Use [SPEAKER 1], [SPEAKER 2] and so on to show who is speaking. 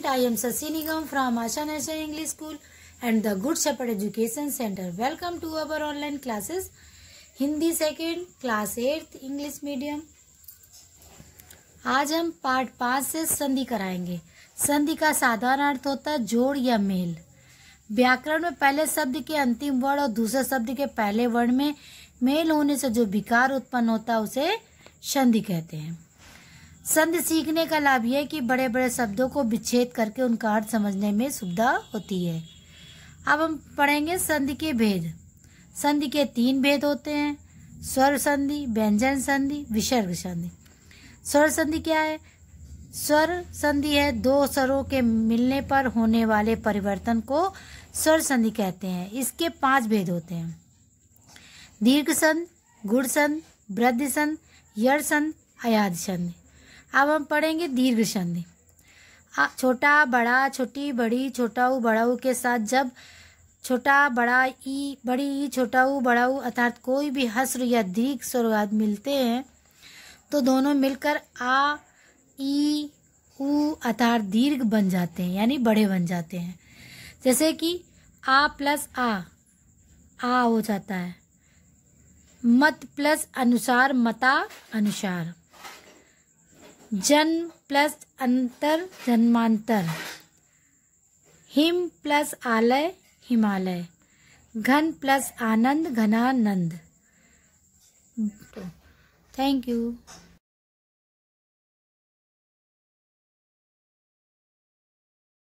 [SPEAKER 1] student, I am Sasi Nigam from Asha National English School and the Good Shepherd Education Center. Welcome to our online classes. Hindi second class eighth English medium आज हम part पाँच से संधि कराएंगे संधि का साधारण अर्थ होता है जोड़ या मेल व्याकरण में पहले शब्द के अंतिम वर्ण और दूसरे शब्द के पहले वर्ण में मेल होने से जो विकार उत्पन्न होता है उसे संधि कहते हैं संध सीखने का लाभ यह कि बड़े बड़े शब्दों को विच्छेद करके उनका अर्थ समझने में सुविधा होती है अब हम पढ़ेंगे संधि के भेद संधि के तीन भेद होते हैं स्वर संधि व्यंजन संधि विसर्ग संधि स्वर संधि क्या है स्वर संधि है दो स्वरों के मिलने पर होने वाले परिवर्तन को स्वर संधि कहते हैं इसके पांच भेद होते हैं दीर्घ संध गुड़ संध वृद्ध संध यड़ संध अयाध संध अब हम पढ़ेंगे दीर्घ संधि छोटा बड़ा छोटी बड़ी छोटा ऊ बड़ा ऊ के साथ जब छोटा बड़ा ई बड़ी ई छोटा ऊ बड़ा ऊ अर्थात कोई भी हस्र या दीर्घ स्वर्गात मिलते हैं तो दोनों मिलकर आ ई ऊ अर्थात दीर्घ बन जाते हैं यानी बड़े बन जाते हैं जैसे कि आ प्लस आ आ हो जाता है मत प्लस अनुसार मता अनुसार जन्म प्लस अंतर जन्मांतर हिम प्लस आलय हिमालय घन प्लस आनंद घनानंद थैंक यू